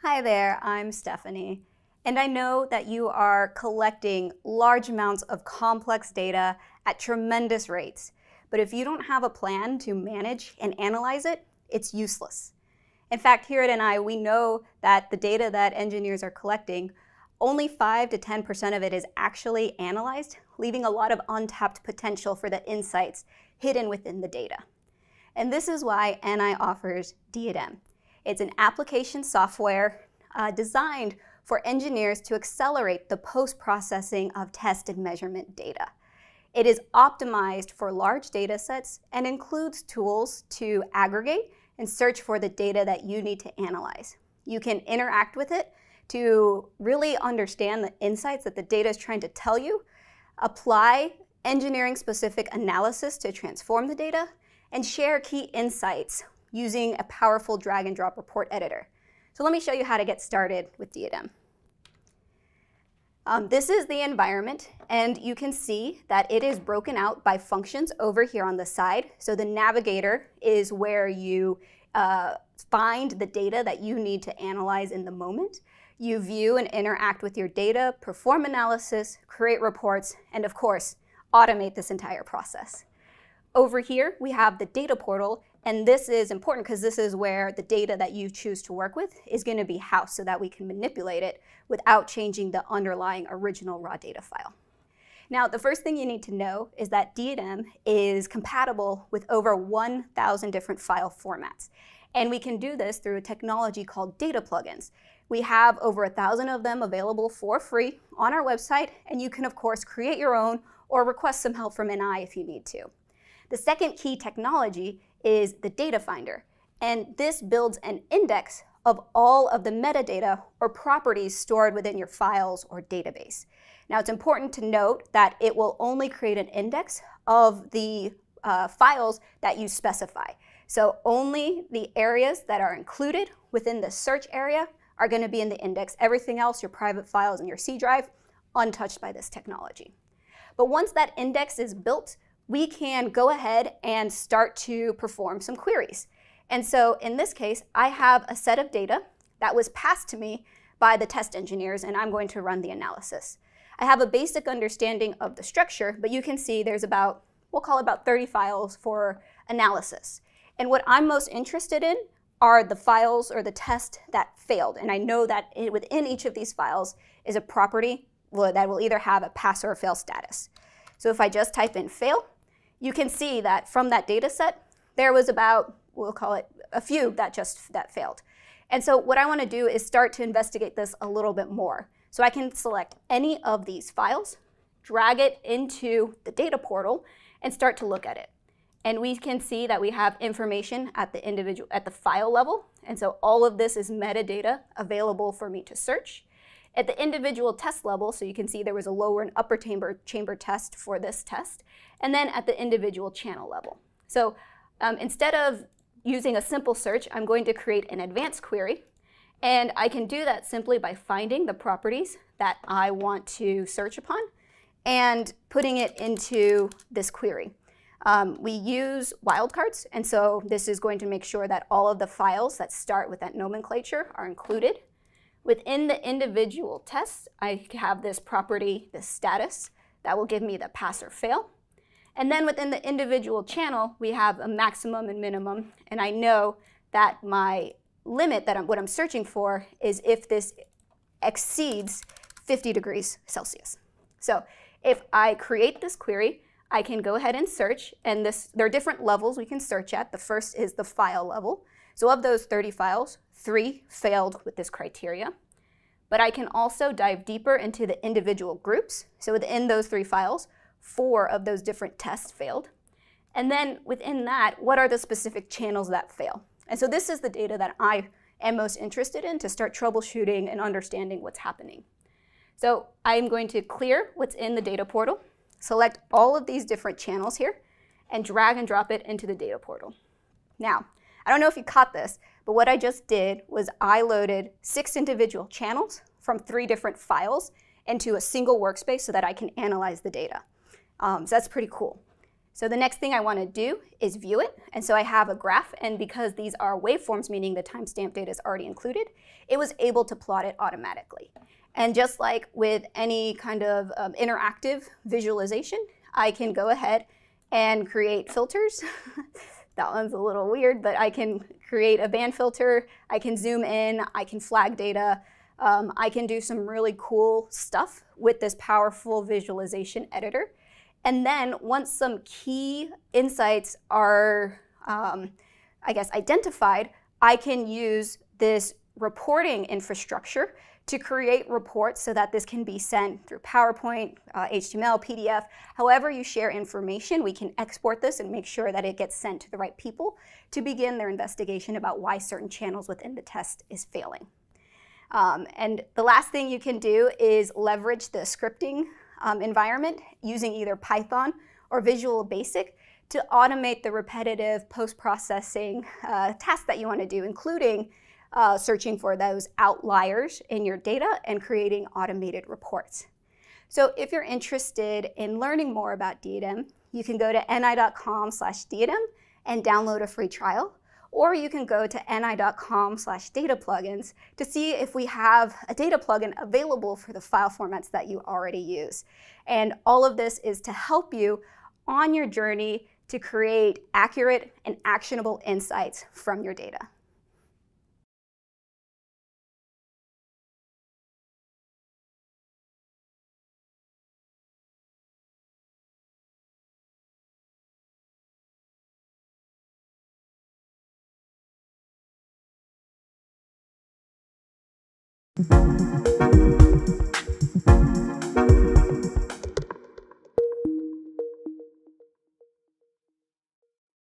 Hi there, I'm Stephanie. And I know that you are collecting large amounts of complex data at tremendous rates. But if you don't have a plan to manage and analyze it, it's useless. In fact, here at NI, we know that the data that engineers are collecting only 5 to 10% of it is actually analyzed, leaving a lot of untapped potential for the insights hidden within the data. And this is why NI offers Diadem. It's an application software uh, designed for engineers to accelerate the post-processing of test and measurement data. It is optimized for large data sets and includes tools to aggregate and search for the data that you need to analyze. You can interact with it to really understand the insights that the data is trying to tell you, apply engineering specific analysis to transform the data, and share key insights using a powerful drag and drop report editor. So let me show you how to get started with DDM. Um, this is the environment, and you can see that it is broken out by functions over here on the side. So the navigator is where you uh, find the data that you need to analyze in the moment. You view and interact with your data, perform analysis, create reports, and of course, automate this entire process. Over here, we have the data portal, and this is important because this is where the data that you choose to work with is going to be housed so that we can manipulate it without changing the underlying original raw data file. Now, the first thing you need to know is that DNM is compatible with over 1,000 different file formats. And we can do this through a technology called data plugins. We have over a thousand of them available for free on our website, and you can, of course, create your own or request some help from NI if you need to. The second key technology is the data finder, and this builds an index of all of the metadata or properties stored within your files or database. Now, it's important to note that it will only create an index of the uh, files that you specify. So only the areas that are included within the search area are going to be in the index. Everything else, your private files and your C drive, untouched by this technology. But once that index is built, we can go ahead and start to perform some queries. And so in this case, I have a set of data that was passed to me by the test engineers, and I'm going to run the analysis. I have a basic understanding of the structure, but you can see there's about, we'll call about 30 files for analysis. And what I'm most interested in are the files or the test that failed. And I know that within each of these files is a property that will either have a pass or a fail status. So if I just type in fail, you can see that from that data set, there was about, we'll call it a few that just that failed. And so what I want to do is start to investigate this a little bit more. So I can select any of these files, drag it into the data portal, and start to look at it. And we can see that we have information at the individual at the file level. And so all of this is metadata available for me to search. At the individual test level, so you can see there was a lower and upper chamber, chamber test for this test, and then at the individual channel level. So um, instead of using a simple search, I'm going to create an advanced query, and I can do that simply by finding the properties that I want to search upon and putting it into this query. Um, we use wildcards, and so this is going to make sure that all of the files that start with that nomenclature are included. Within the individual tests, I have this property, this status, that will give me the pass or fail. And then within the individual channel, we have a maximum and minimum, and I know that my limit that I'm, what I'm searching for is if this exceeds 50 degrees Celsius. So if I create this query, I can go ahead and search, and this, there are different levels we can search at. The first is the file level. So of those 30 files, three failed with this criteria. But I can also dive deeper into the individual groups. So within those three files, four of those different tests failed. And then within that, what are the specific channels that fail? And so this is the data that I am most interested in to start troubleshooting and understanding what's happening. So I'm going to clear what's in the data portal. Select all of these different channels here and drag and drop it into the data portal. Now, I don't know if you caught this, but what I just did was I loaded six individual channels from three different files into a single workspace so that I can analyze the data. Um, so that's pretty cool. So the next thing I want to do is view it. And so I have a graph. And because these are waveforms, meaning the timestamp data is already included, it was able to plot it automatically. And just like with any kind of um, interactive visualization, I can go ahead and create filters. that one's a little weird, but I can create a band filter. I can zoom in. I can flag data. Um, I can do some really cool stuff with this powerful visualization editor. And then once some key insights are, um, I guess, identified, I can use this reporting infrastructure to create reports so that this can be sent through PowerPoint, uh, HTML, PDF, however you share information, we can export this and make sure that it gets sent to the right people to begin their investigation about why certain channels within the test is failing. Um, and the last thing you can do is leverage the scripting um, environment using either Python or Visual Basic to automate the repetitive post-processing uh, tasks that you want to do, including uh, searching for those outliers in your data and creating automated reports. So if you're interested in learning more about DDM, you can go to ni.com slash DDM and download a free trial, or you can go to ni.com slash data plugins to see if we have a data plugin available for the file formats that you already use. And all of this is to help you on your journey to create accurate and actionable insights from your data. Thank you.